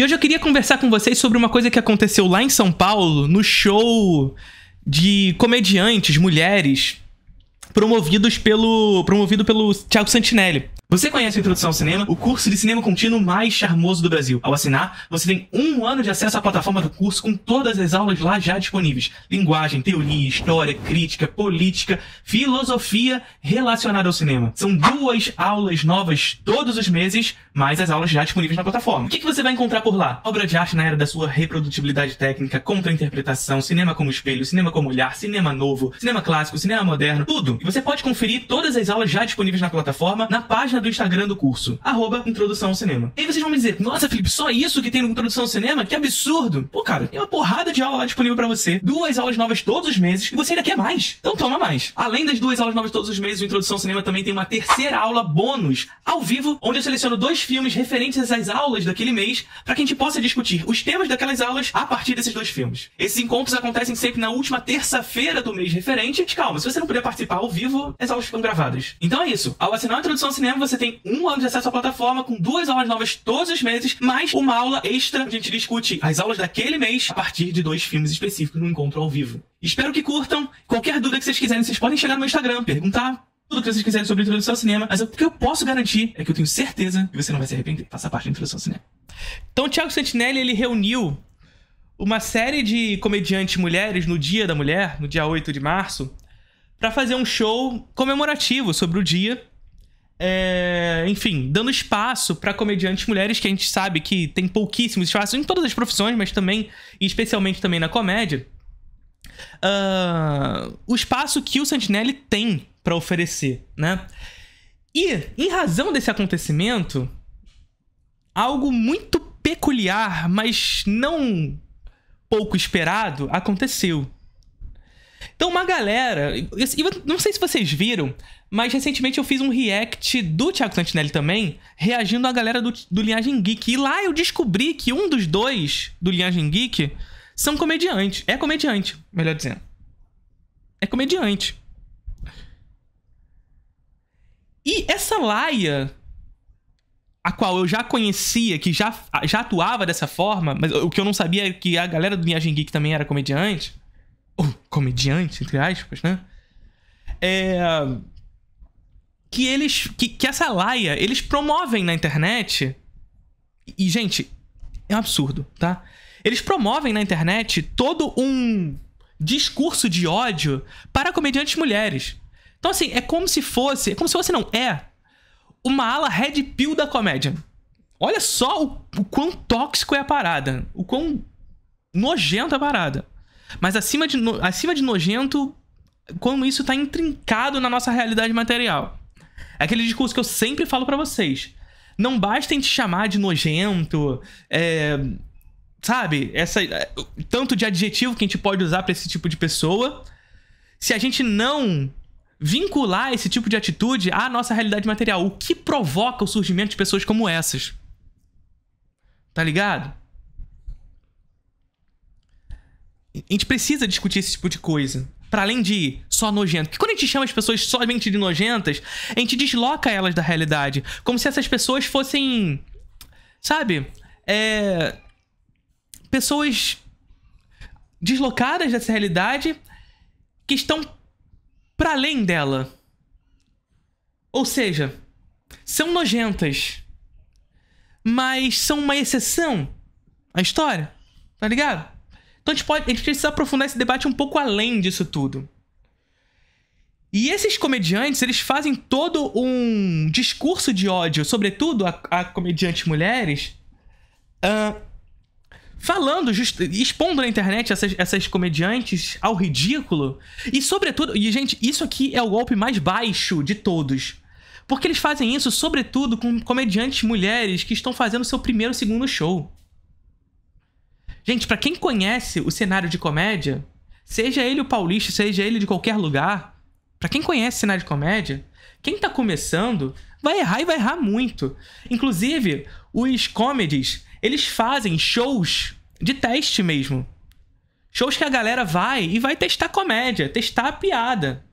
E hoje eu queria conversar com vocês sobre uma coisa que aconteceu lá em São Paulo, no show de comediantes, mulheres, promovidos pelo promovido pelo Thiago Santinelli. Você conhece o Introdução ao Cinema, o curso de cinema contínuo mais charmoso do Brasil. Ao assinar, você tem um ano de acesso à plataforma do curso com todas as aulas lá já disponíveis. Linguagem, teoria, história, crítica, política, filosofia relacionada ao cinema. São duas aulas novas todos os meses, mais as aulas já disponíveis na plataforma. O que, você vai encontrar por lá? Obra de arte na era da sua reprodutibilidade técnica, contra-interpretação, cinema como espelho, cinema como olhar, cinema novo, cinema clássico, cinema moderno, tudo. E você pode conferir todas as aulas já disponíveis na plataforma na página página do Instagram do curso, arroba Introdução ao Cinema. E aí vocês vão me dizer, nossa, Felipe, só isso que tem no Introdução ao Cinema? Que absurdo! Pô, cara, tem uma porrada de aula lá disponível para você, duas aulas novas todos os meses, e você ainda quer mais. Então toma mais. Além das duas aulas novas todos os meses, o Introdução ao Cinema também tem uma terceira aula bônus, ao vivo, onde eu seleciono dois filmes referentes às aulas daquele mês, para que a gente possa discutir os temas daquelas aulas a partir desses dois filmes. Esses encontros acontecem sempre na última terça-feira do mês referente. Calma, se você não puder participar ao vivo, as aulas ficam gravadas. Então é isso. Ao assinar a Introdução ao Cinema, você tem um ano de acesso à plataforma, com duas aulas novas todos os meses, mais uma aula extra. A gente discute as aulas daquele mês a partir de dois filmes específicos no encontro ao vivo. Espero que curtam. Qualquer dúvida que vocês quiserem, vocês podem chegar no meu Instagram, perguntar tudo o que vocês quiserem sobre introdução ao cinema, mas o que eu posso garantir é que eu tenho certeza que você não vai se arrepender. Faça parte da introdução ao cinema. Então, o Thiago Santinelli, ele reuniu uma série de comediantes mulheres no Dia da Mulher, no dia 8 de março, para fazer um show comemorativo sobre o dia é, enfim, dando espaço para comediantes mulheres que a gente sabe que tem pouquíssimos espaços em todas as profissões, mas também, especialmente também na comédia. Uh, o espaço que o Santinelli tem para oferecer, né? E, em razão desse acontecimento, algo muito peculiar, mas não pouco esperado, aconteceu. Então, uma galera. E não sei se vocês viram, mas recentemente eu fiz um react do Thiago Santinelli também, reagindo à galera do, do Linhagem Geek. E lá eu descobri que um dos dois do Linhagem Geek são comediantes. É comediante, melhor dizendo. É comediante. E essa Laia, a qual eu já conhecia, que já, já atuava dessa forma, mas o que eu não sabia é que a galera do Linhagem Geek também era comediante. Ou comediante, entre aspas, né? É que eles. que, que essa laia eles promovem na internet. E, gente, é um absurdo, tá? Eles promovem na internet todo um discurso de ódio para comediantes mulheres. Então, assim, é como se fosse. É como se fosse, não, é uma ala red pill da comédia. Olha só o, o quão tóxico é a parada. O quão nojento é a parada. Mas acima de, no, acima de nojento, como isso tá intrincado na nossa realidade material. É aquele discurso que eu sempre falo para vocês. Não basta a te chamar de nojento, é, sabe? Essa, é, tanto de adjetivo que a gente pode usar para esse tipo de pessoa. Se a gente não vincular esse tipo de atitude à nossa realidade material, o que provoca o surgimento de pessoas como essas? Tá ligado? A gente precisa discutir esse tipo de coisa para além de só nojento. Porque quando a gente chama as pessoas somente de nojentas, a gente desloca elas da realidade. Como se essas pessoas fossem. Sabe? É, pessoas deslocadas dessa realidade que estão para além dela. Ou seja, são nojentas, mas são uma exceção à história, tá ligado? Então a gente, pode, a gente precisa aprofundar esse debate um pouco além disso tudo. E esses comediantes, eles fazem todo um discurso de ódio, sobretudo a, a comediantes mulheres, uh, falando, just, expondo na internet essas, essas comediantes ao ridículo. E sobretudo, e gente, isso aqui é o golpe mais baixo de todos. Porque eles fazem isso, sobretudo, com comediantes mulheres que estão fazendo seu primeiro, segundo show. Gente, para quem conhece o cenário de comédia, seja ele o paulista, seja ele de qualquer lugar, para quem conhece o cenário de comédia, quem tá começando vai errar e vai errar muito. Inclusive, os comedies, eles fazem shows de teste mesmo. Shows que a galera vai e vai testar comédia, testar a piada.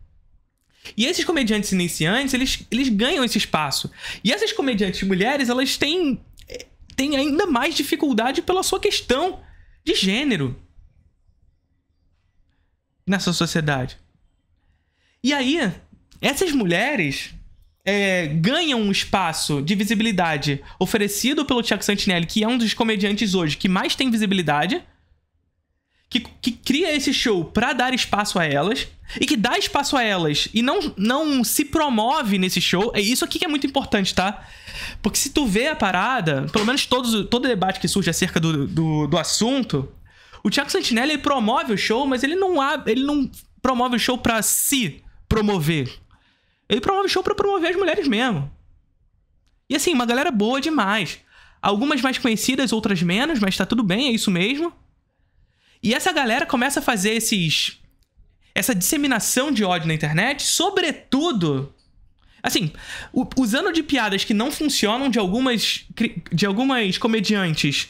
E esses comediantes iniciantes, eles, eles ganham esse espaço. E essas comediantes mulheres, elas têm, eh, têm ainda mais dificuldade pela sua questão de gênero nessa sociedade. E aí, essas mulheres é, ganham um espaço de visibilidade oferecido pelo Tiago Santinelli, que é um dos comediantes hoje que mais tem visibilidade que, que cria esse show para dar espaço a elas e que dá espaço a elas e não, não se promove nesse show. É isso aqui que é muito importante, tá? Porque se tu vê a parada, pelo menos todos, todo debate que surge acerca do, do, do assunto, o Tiago Santinelli ele promove o show, mas ele não, abre, ele não promove o show para se promover. Ele promove o show para promover as mulheres mesmo. E assim, uma galera boa demais. Algumas mais conhecidas, outras menos, mas tá tudo bem, é isso mesmo. E essa galera começa a fazer esses. essa disseminação de ódio na internet, sobretudo. Assim, usando de piadas que não funcionam de algumas. de algumas comediantes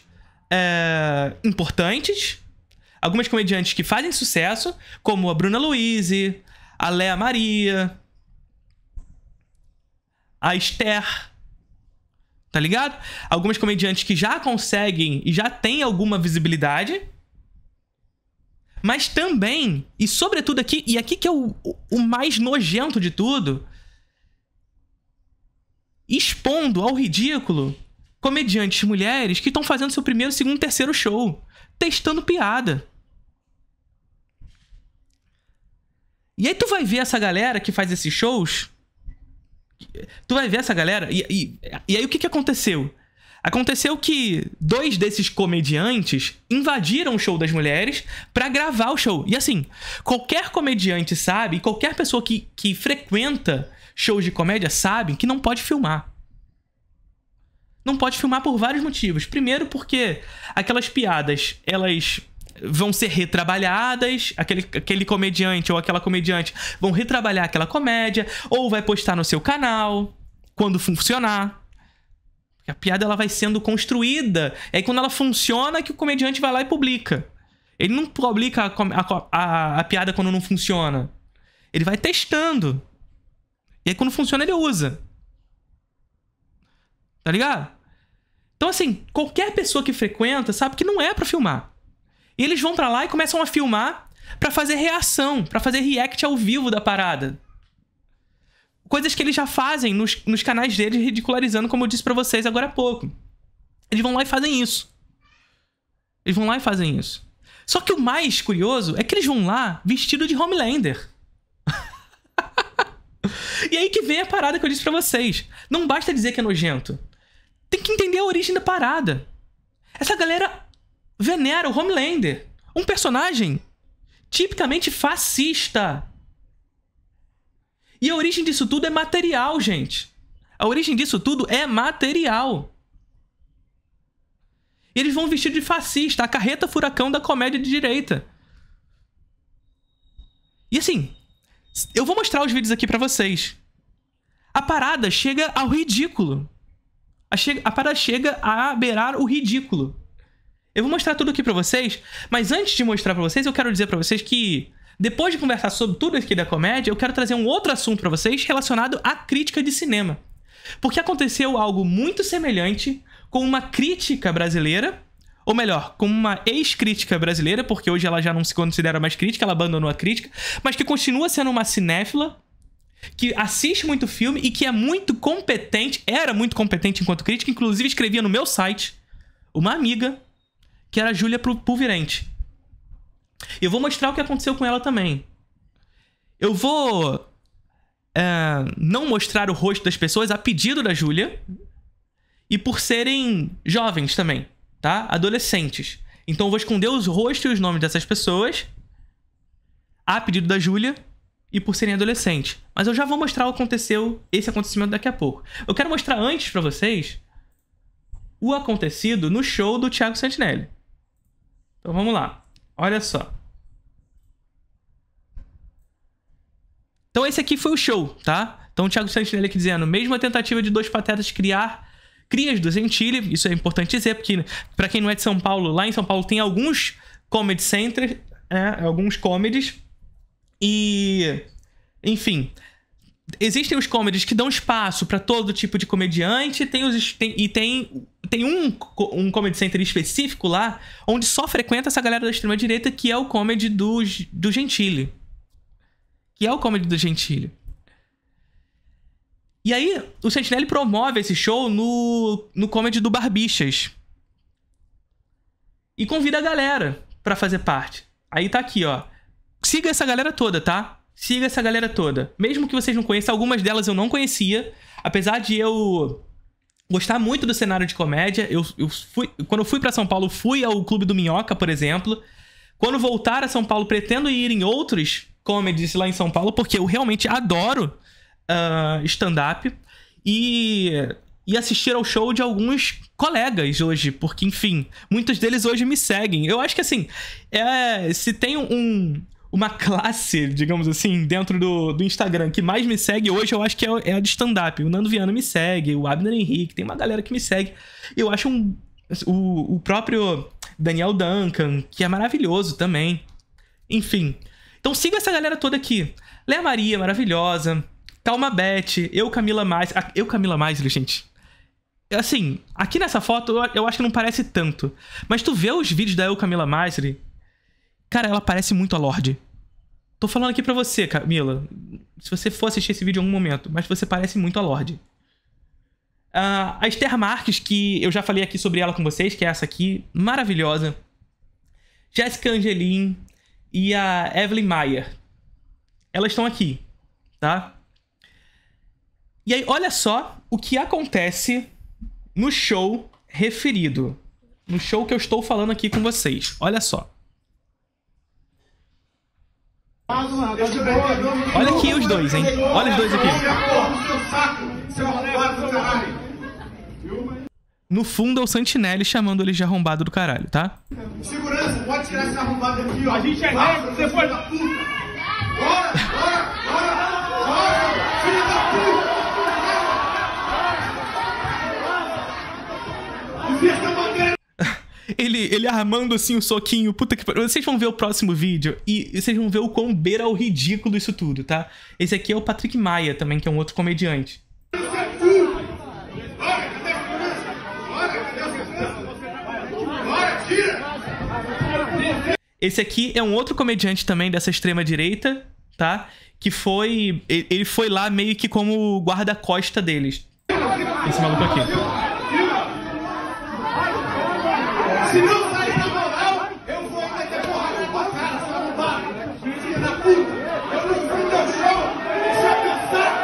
é, importantes. Algumas comediantes que fazem sucesso, como a Bruna Luiz, a Léa Maria, a Esther tá ligado? Algumas comediantes que já conseguem e já têm alguma visibilidade. Mas também, e sobretudo aqui, e aqui que é o, o mais nojento de tudo, expondo ao ridículo comediantes mulheres que estão fazendo seu primeiro, segundo, terceiro show, testando piada. E aí tu vai ver essa galera que faz esses shows. Tu vai ver essa galera. E, e, e aí o que, que aconteceu? Aconteceu que dois desses comediantes invadiram o show das mulheres para gravar o show. E assim, qualquer comediante sabe, qualquer pessoa que, que frequenta shows de comédia sabe que não pode filmar. Não pode filmar por vários motivos. Primeiro, porque aquelas piadas, elas vão ser retrabalhadas, aquele, aquele comediante ou aquela comediante vão retrabalhar aquela comédia, ou vai postar no seu canal, quando funcionar. A piada ela vai sendo construída. É aí quando ela funciona é que o comediante vai lá e publica. Ele não publica a, a, a, a piada quando não funciona. Ele vai testando. E aí quando funciona, ele usa. Tá ligado? Então, assim, qualquer pessoa que frequenta sabe que não é para filmar. E eles vão para lá e começam a filmar para fazer reação, para fazer react ao vivo da parada coisas que eles já fazem nos, nos canais deles, ridicularizando, como eu disse para vocês agora há pouco. Eles vão lá e fazem isso. Eles vão lá e fazem isso. Só que o mais curioso é que eles vão lá vestido de Homelander. e aí que vem a parada que eu disse para vocês. Não basta dizer que é nojento. Tem que entender a origem da parada. Essa galera venera o Homelander, um personagem tipicamente fascista, e a origem disso tudo é material, gente. A origem disso tudo é material. Eles vão vestir de fascista, a carreta furacão da comédia de direita. E assim, eu vou mostrar os vídeos aqui para vocês. A parada chega ao ridículo. A, che a parada chega a beirar o ridículo. Eu vou mostrar tudo aqui para vocês, mas antes de mostrar para vocês, eu quero dizer para vocês que depois de conversar sobre tudo aqui da comédia, eu quero trazer um outro assunto para vocês relacionado à crítica de cinema. Porque aconteceu algo muito semelhante com uma crítica brasileira, ou melhor, com uma ex-crítica brasileira, porque hoje ela já não se considera mais crítica, ela abandonou a crítica, mas que continua sendo uma cinéfila que assiste muito filme e que é muito competente, era muito competente enquanto crítica, inclusive escrevia no meu site, uma amiga que era Júlia Pulverente. Eu vou mostrar o que aconteceu com ela também. Eu vou é, não mostrar o rosto das pessoas a pedido da Júlia e por serem jovens também, tá? Adolescentes. Então eu vou esconder os rostos e os nomes dessas pessoas a pedido da Júlia e por serem adolescentes. Mas eu já vou mostrar o que aconteceu, esse acontecimento daqui a pouco. Eu quero mostrar antes para vocês o acontecido no show do Thiago Santinelli. Então vamos lá. Olha só. Então esse aqui foi o show, tá? Então o Thiago Santinelli aqui dizendo, mesma tentativa de dois patetas criar crias do Gentili, isso é importante dizer, porque para quem não é de São Paulo, lá em São Paulo tem alguns comedy centers, né? alguns comedies, e enfim, existem os comedies que dão espaço para todo tipo de comediante tem os, tem, e tem, tem um, um comedy center específico lá onde só frequenta essa galera da extrema-direita que é o comedy do, do Gentile. Que é o comedy do Gentile. E aí, o Sentinelli promove esse show no, no comedy do Barbixas. E convida a galera para fazer parte. Aí tá aqui, ó. Siga essa galera toda, tá? Siga essa galera toda. Mesmo que vocês não conheçam, algumas delas eu não conhecia. Apesar de eu gostar muito do cenário de comédia, eu, eu fui, quando eu fui para São Paulo, fui ao Clube do Minhoca, por exemplo. Quando voltar a São Paulo, pretendo ir em outros comedies lá em São Paulo, porque eu realmente adoro uh, stand-up. E e assistir ao show de alguns colegas hoje, porque, enfim, muitos deles hoje me seguem. Eu acho que, assim, é, se tem um, uma classe, digamos assim, dentro do, do Instagram que mais me segue hoje, eu acho que é, é a de stand-up. O Nando Viana me segue, o Abner Henrique, tem uma galera que me segue. Eu acho um. O, o próprio Daniel Duncan, que é maravilhoso também. Enfim. Então siga essa galera toda aqui. Léa Maria, maravilhosa. Calma Beth, eu Camila Mais. Eu Camila Mais, gente. Assim, aqui nessa foto eu, acho que não parece tanto. Mas tu vê os vídeos da Eu Camila Maisri, Cara, ela parece muito a Lorde. Tô falando aqui pra você, Camila. Se você for assistir esse vídeo em algum momento, mas você parece muito a Lorde. Uh, a Esther Marques, que eu já falei aqui sobre ela com vocês, que é essa aqui, maravilhosa. Jessica Angelin e a Evelyn Mayer. Elas estão aqui, tá? E aí, olha só o que acontece no show referido. No show que eu estou falando aqui com vocês. Olha só. Olha aqui os dois, hein? Olha os dois aqui. No fundo é o Santinelli chamando ele de arrombado do caralho, tá? Segurança, pode tirar esse arrombado aqui, ó. A gente é negro, depois da puta. Bora, bora, bora, bora, filho da puta. Invista ele, ele armando assim o um soquinho. Puta que pariu. Vocês vão ver o próximo vídeo e vocês vão ver o quão beira o ridículo isso tudo, tá? Esse aqui é o Patrick Maia também, que é um outro comediante. Esse aqui é um outro comediante também dessa extrema direita, tá? Que foi. Ele foi lá meio que como guarda-costa deles. Esse maluco aqui. Se não sair na moral, eu vou ainda ter porrada com a cara, seu arrombado. Filho da puta, eu não fui teu show, deixa eu pensar.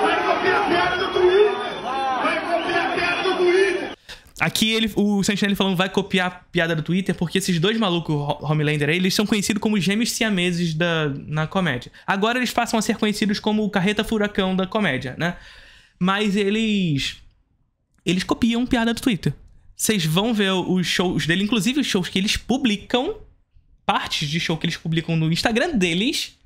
Vai copiar a piada do Twitter. Vai copiar a piada do Twitter. Aqui ele, o Sentinel falando vai copiar a piada do Twitter, porque esses dois malucos, Homelander, eles são conhecidos como gêmeos siameses da, na comédia. Agora eles passam a ser conhecidos como o Carreta Furacão da comédia, né? Mas eles eles copiam piada do Twitter. Vocês vão ver os shows dele, inclusive os shows que eles publicam, partes de show que eles publicam no Instagram deles,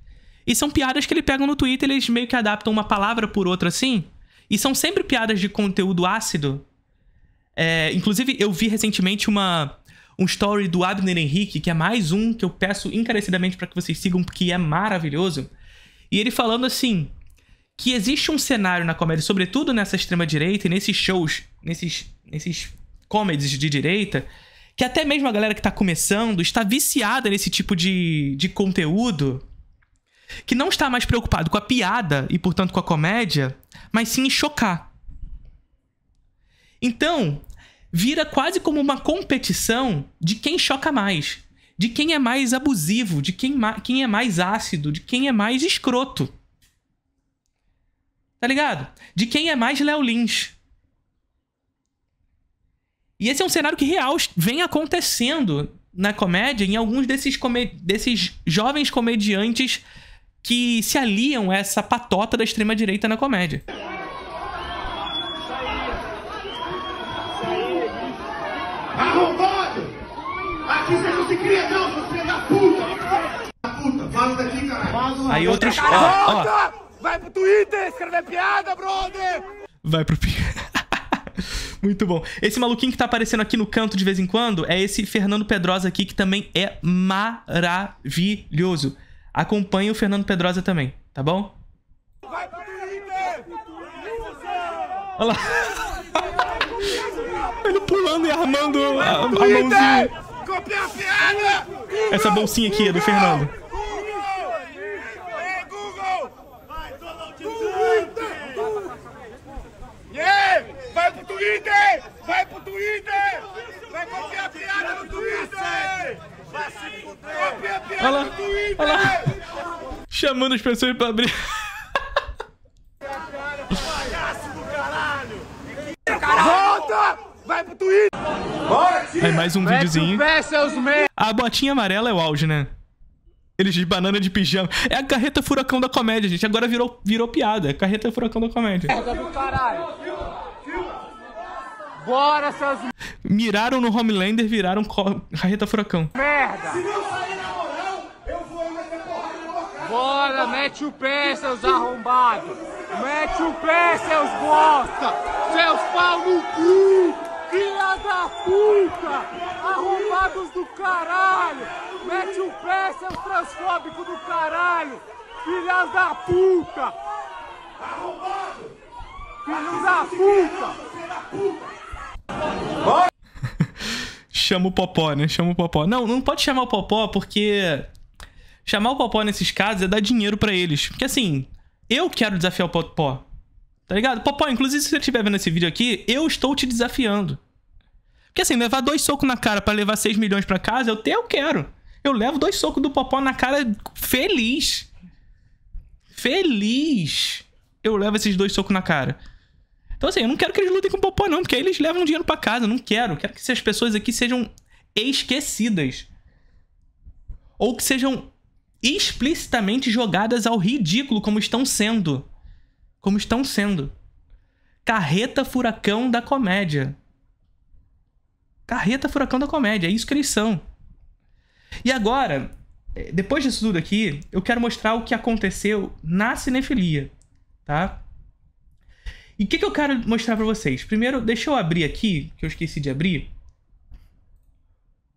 e são piadas que eles pegam no Twitter, eles meio que adaptam uma palavra por outra assim, e são sempre piadas de conteúdo ácido. É, inclusive, eu vi recentemente uma um story do Abner Henrique, que é mais um que eu peço encarecidamente para que vocês sigam, porque é maravilhoso. E ele falando assim: que existe um cenário na comédia, sobretudo nessa extrema-direita e nesses shows, nesses, nesses comedies de direita, que até mesmo a galera que tá começando está viciada nesse tipo de, de conteúdo, que não está mais preocupado com a piada e, portanto, com a comédia, mas sim em chocar. Então, vira quase como uma competição de quem choca mais, de quem é mais abusivo, de quem, quem é mais ácido, de quem é mais escroto. Tá ligado? De quem é mais Léo Lins. E esse é um cenário que real vem acontecendo na comédia em alguns desses, come... desses jovens comediantes que se aliam a essa patota da extrema-direita na comédia. Arrombado! Aqui você não se cria não, você é da puta! Da puta, daqui, caralho! Aí outros... Ó, ó. Vai pro Twitter escrever piada, brother! Vai pro... Muito bom. Esse maluquinho que tá aparecendo aqui no canto de vez em quando é esse Fernando Pedrosa aqui, que também é maravilhoso. Acompanhe o Fernando Pedrosa também, tá bom? Vai pro Twitter! Olha lá. Ele pulando e armando a, a mãozinha. Essa bolsinha aqui é do Fernando. piada do Twitter! Vai se fuder! Copia a piada olha lá, do Twitter! Olha lá. Chamando as pessoas pra abrir. Palhaço do caralho! Volta! Vai pro Twitter! Bora, Aí mais um Vai videozinho. Pé, seus a botinha amarela é o auge, né? Eles de banana de pijama. É a carreta furacão da comédia, gente. Agora virou, virou piada. Carreta furacão da comédia. do Caralho! agora, seus. Miraram no Homelander, viraram co... carreta furacão. Merda! Se não sair na moral, eu vou meter porrada na boca. Bora, mete o pé, seus arrombados! Mete o pé, seus bosta! Seus pau no cu! Filha da puta! Arrombados do caralho! Mete o pé, seus transfóbicos do caralho! Filhas da puta! Arrombado! Filhos da puta! Chama o Popó, né? Chama o Popó. Não, não pode chamar o Popó porque chamar o Popó nesses casos é dar dinheiro para eles. Porque assim, eu quero desafiar o Popó. Tá ligado? Popó, inclusive se você estiver vendo esse vídeo aqui, eu estou te desafiando. Porque assim, levar dois socos na cara para levar 6 milhões para casa, eu até eu quero. Eu levo dois socos do Popó na cara feliz. Feliz. Eu levo esses dois socos na cara. Então, assim, eu não quero que eles lutem com o Popó, não, porque aí eles levam dinheiro para casa. Não quero. Quero que essas pessoas aqui sejam esquecidas. Ou que sejam explicitamente jogadas ao ridículo, como estão sendo. Como estão sendo. Carreta Furacão da Comédia. Carreta Furacão da Comédia, é isso que eles são. E agora, eh, depois disso tudo aqui, eu quero mostrar o que aconteceu na cinefilia, tá? E o que, que eu quero mostrar para vocês? Primeiro, deixa eu abrir aqui, que eu esqueci de abrir.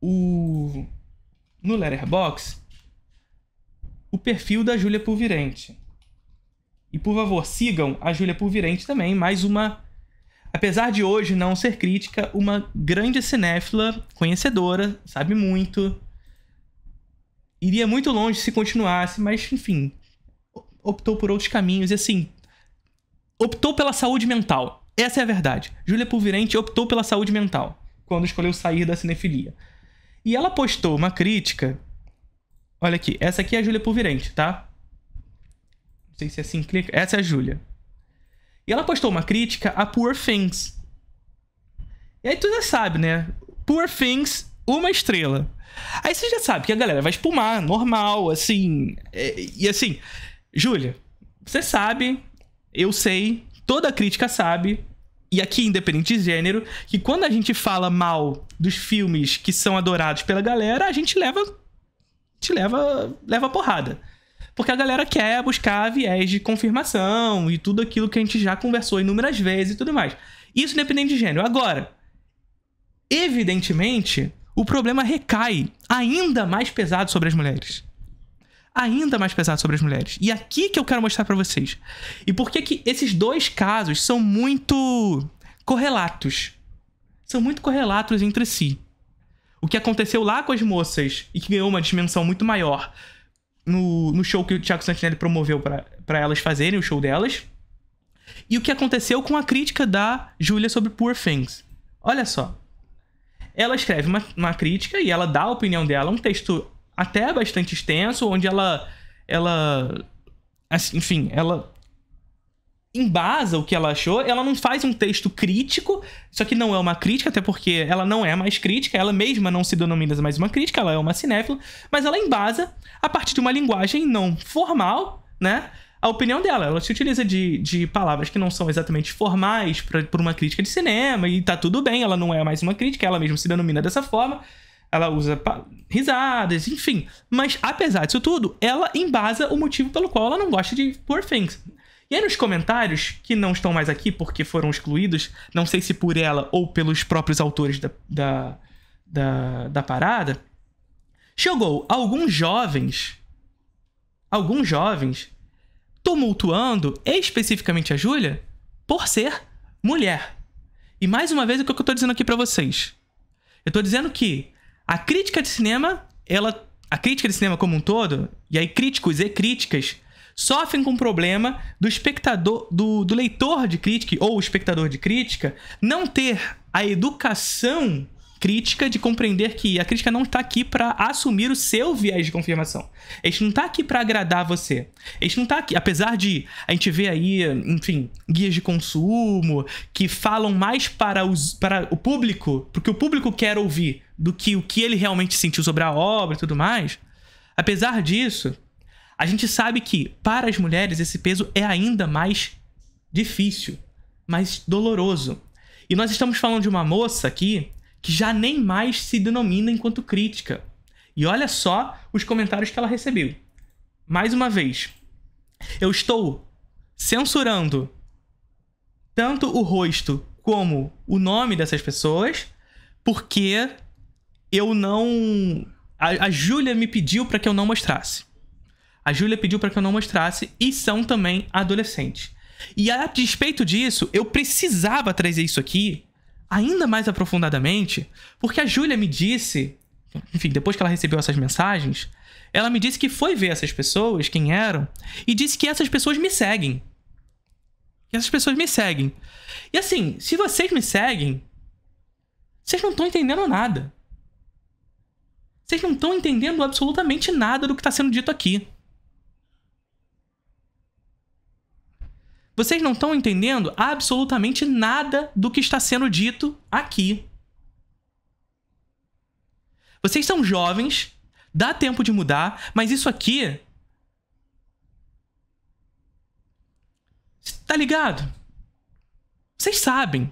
O... No Letterboxd, o perfil da Júlia Pulvirente. E por favor, sigam a Júlia Pulvirente também, mais uma apesar de hoje não ser crítica, uma grande cinéfila, conhecedora, sabe muito. Iria muito longe se continuasse, mas enfim, optou por outros caminhos e assim, optou pela saúde mental. Essa é a verdade. Júlia Pulvirente optou pela saúde mental quando escolheu sair da cinefilia. E ela postou uma crítica. Olha aqui, essa aqui é a Júlia Pulvirente, tá? Não sei se é assim clica. Essa é a Júlia. E ela postou uma crítica a Poor Things. E aí tu já sabe, né? Poor Things, uma estrela. Aí você já sabe que a galera vai espumar, normal, assim. É, e assim, Júlia, você sabe eu sei, toda crítica sabe, e aqui independente de gênero, que quando a gente fala mal dos filmes que são adorados pela galera, a gente leva te leva leva porrada. Porque a galera quer buscar viés de confirmação e tudo aquilo que a gente já conversou inúmeras vezes e tudo mais. Isso independente de gênero. Agora, evidentemente, o problema recai ainda mais pesado sobre as mulheres ainda mais pesado sobre as mulheres. E é aqui que eu quero mostrar para vocês. E por que que esses dois casos são muito correlatos? São muito correlatos entre si. O que aconteceu lá com as moças e que ganhou uma dimensão muito maior no, no show que o Thiago Santinelli promoveu para elas fazerem, o show delas. E o que aconteceu com a crítica da Julia sobre Poor Things. Olha só. Ela escreve uma, uma crítica e ela dá a opinião dela, um texto até bastante extenso, onde ela. ela assim, enfim, ela embasa o que ela achou, ela não faz um texto crítico, só que não é uma crítica, até porque ela não é mais crítica, ela mesma não se denomina mais uma crítica, ela é uma cinéfila, mas ela embasa a partir de uma linguagem não formal, né? A opinião dela, ela se utiliza de, de palavras que não são exatamente formais por uma crítica de cinema, e tá tudo bem, ela não é mais uma crítica, ela mesma se denomina dessa forma, ela usa risadas, enfim. Mas apesar disso tudo, ela embasa o motivo pelo qual ela não gosta de Poor Things. E aí nos comentários, que não estão mais aqui porque foram excluídos, não sei se por ela ou pelos próprios autores da, da, da, da parada, chegou alguns jovens, alguns jovens, tumultuando especificamente a Júlia por ser mulher. E mais uma vez, é o que eu tô dizendo aqui para vocês? Eu tô dizendo que a crítica de cinema, ela. A crítica de cinema como um todo, e aí críticos e críticas, sofrem com o problema do espectador, do, do leitor de crítica ou espectador de crítica não ter a educação crítica de compreender que a crítica não está aqui para assumir o seu viés de confirmação. A gente não está aqui para agradar você. A gente não está aqui, apesar de a gente ver aí, enfim, guias de consumo que falam mais para, os, para o público, porque o público quer ouvir do que o que ele realmente sentiu sobre a obra e tudo mais. Apesar disso, a gente sabe que para as mulheres esse peso é ainda mais difícil, mais doloroso. E nós estamos falando de uma moça aqui que já nem mais se denomina enquanto crítica. E olha só os comentários que ela recebeu. Mais uma vez, eu estou censurando tanto o rosto como o nome dessas pessoas, porque eu não. A, a Júlia me pediu para que eu não mostrasse. A Júlia pediu para que eu não mostrasse, e são também adolescentes. E a despeito disso, eu precisava trazer isso aqui ainda mais aprofundadamente, porque a Júlia me disse, enfim, depois que ela recebeu essas mensagens, ela me disse que foi ver essas pessoas, quem eram, e disse que essas pessoas me seguem. Que essas pessoas me seguem. E assim, se vocês me seguem, vocês não estão entendendo nada. Vocês não estão entendendo absolutamente nada do que está sendo dito aqui. Vocês não estão entendendo absolutamente nada do que está sendo dito aqui. Vocês são jovens, dá tempo de mudar, mas isso aqui. Tá ligado? Vocês sabem.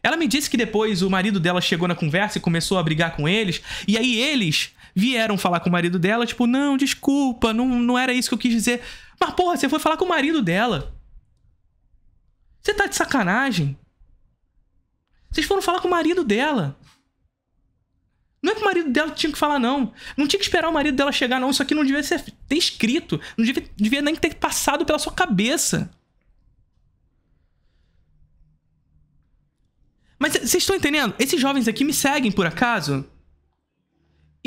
Ela me disse que depois o marido dela chegou na conversa e começou a brigar com eles, e aí eles vieram falar com o marido dela, tipo, não, desculpa, não, não era isso que eu quis dizer. Mas, porra, você foi falar com o marido dela. Você tá de sacanagem. Vocês foram falar com o marido dela. Não é que o marido dela tinha que falar, não. Não tinha que esperar o marido dela chegar, não. Isso aqui não devia ser ter escrito. Não devia, devia nem ter passado pela sua cabeça. Mas vocês estão entendendo? Esses jovens aqui me seguem, por acaso?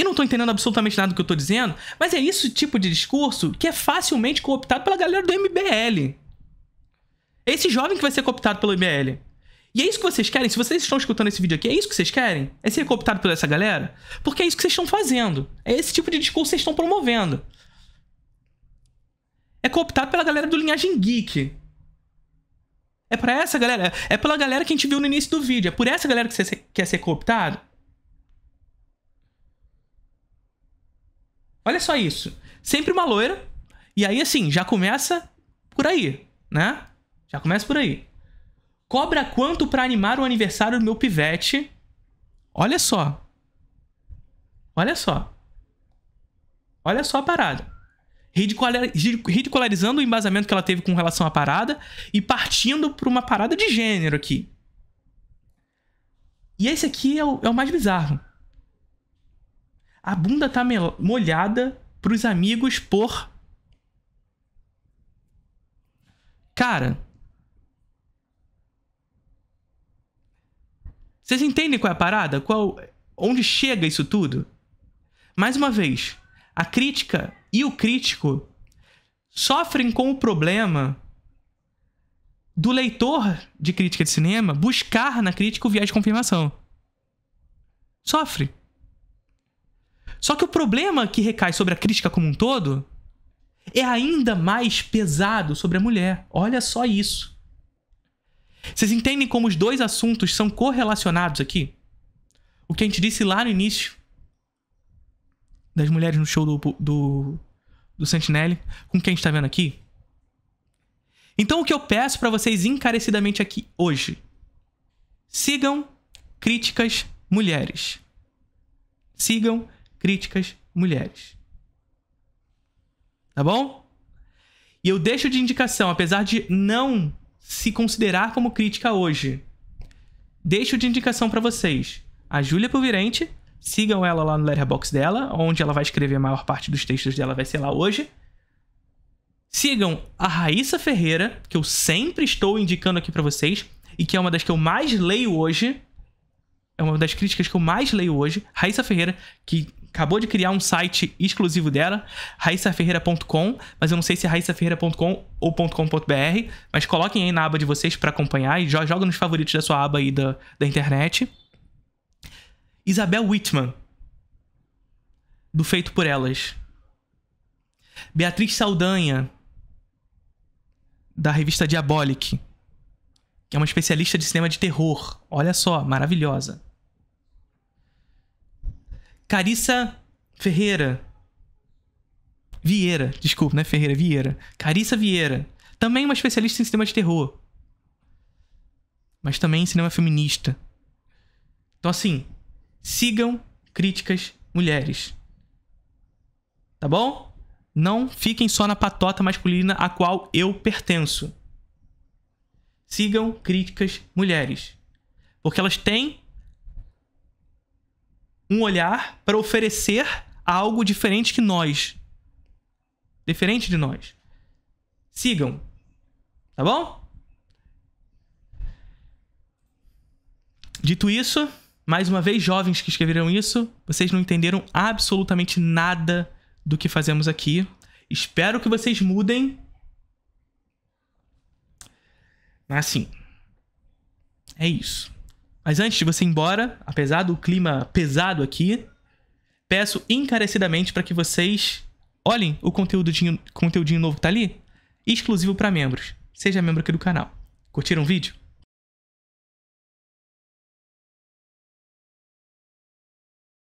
e não estão entendendo absolutamente nada do que eu estou dizendo, mas é esse tipo de discurso que é facilmente cooptado pela galera do MBL. É esse jovem que vai ser cooptado pelo MBL. E é isso que vocês querem? Se vocês estão escutando esse vídeo aqui, é isso que vocês querem? É ser cooptado por essa galera? Porque é isso que vocês estão fazendo. É esse tipo de discurso que vocês estão promovendo. É cooptado pela galera do Linhagem Geek. É para essa galera. É pela galera que a gente viu no início do vídeo. É por essa galera que você quer ser cooptado? Olha só isso. Sempre uma loira. E aí, assim, já começa por aí, né? Já começa por aí. Cobra quanto para animar o aniversário do meu pivete? Olha só. Olha só. Olha só a parada. Ridicularizando o embasamento que ela teve com relação à parada e partindo para uma parada de gênero aqui. E esse aqui é o, é o mais bizarro. A bunda tá molhada pros amigos por. Cara. Vocês entendem qual é a parada? Qual. Onde chega isso tudo? Mais uma vez, a crítica e o crítico sofrem com o problema do leitor de crítica de cinema buscar na crítica o viés de confirmação. Sofre. Só que o problema que recai sobre a crítica como um todo é ainda mais pesado sobre a mulher. Olha só isso. Vocês entendem como os dois assuntos são correlacionados aqui? O que a gente disse lá no início das mulheres no show do, do, do Sentinelli, com quem a gente tá vendo aqui. Então o que eu peço para vocês encarecidamente aqui hoje, sigam críticas mulheres. Sigam críticas mulheres. Tá bom? E eu deixo de indicação, apesar de não se considerar como crítica hoje. Deixo de indicação para vocês a Júlia Pulvirente, sigam ela lá no Letterboxd dela, onde ela vai escrever a maior parte dos textos dela, vai ser lá hoje. Sigam a Raíssa Ferreira, que eu sempre estou indicando aqui para vocês, e que é uma das que eu mais leio hoje. É uma das críticas que eu mais leio hoje. Raíssa Ferreira, que acabou de criar um site exclusivo dela, raissaferreira.com, mas eu não sei se é raissaferreira.com ou .com.br, mas coloquem aí na aba de vocês para acompanhar e joga nos favoritos da sua aba aí da, da internet. Isabel Whitman, do Feito por Elas. Beatriz Saldanha, da revista Diabolic, que é uma especialista de cinema de terror. Olha só, maravilhosa. Carissa Ferreira. Vieira, desculpa, né? Ferreira Vieira. Carissa Vieira. Também uma especialista em cinema de terror. Mas também em cinema feminista. Então, assim, sigam críticas mulheres. Tá bom? Não fiquem só na patota masculina a qual eu pertenço. Sigam críticas mulheres. Porque elas têm um olhar para oferecer algo diferente que nós. Diferente de nós. Sigam. Tá bom? Dito isso, mais uma vez, jovens que escreveram isso, vocês não entenderam absolutamente nada do que fazemos aqui. Espero que vocês mudem. Mas assim, é isso. Mas antes de você ir embora, apesar do clima pesado aqui, peço encarecidamente para que vocês olhem o conteúdinho, novo que tá ali, exclusivo para membros. Seja membro aqui do canal. Curtiram o vídeo?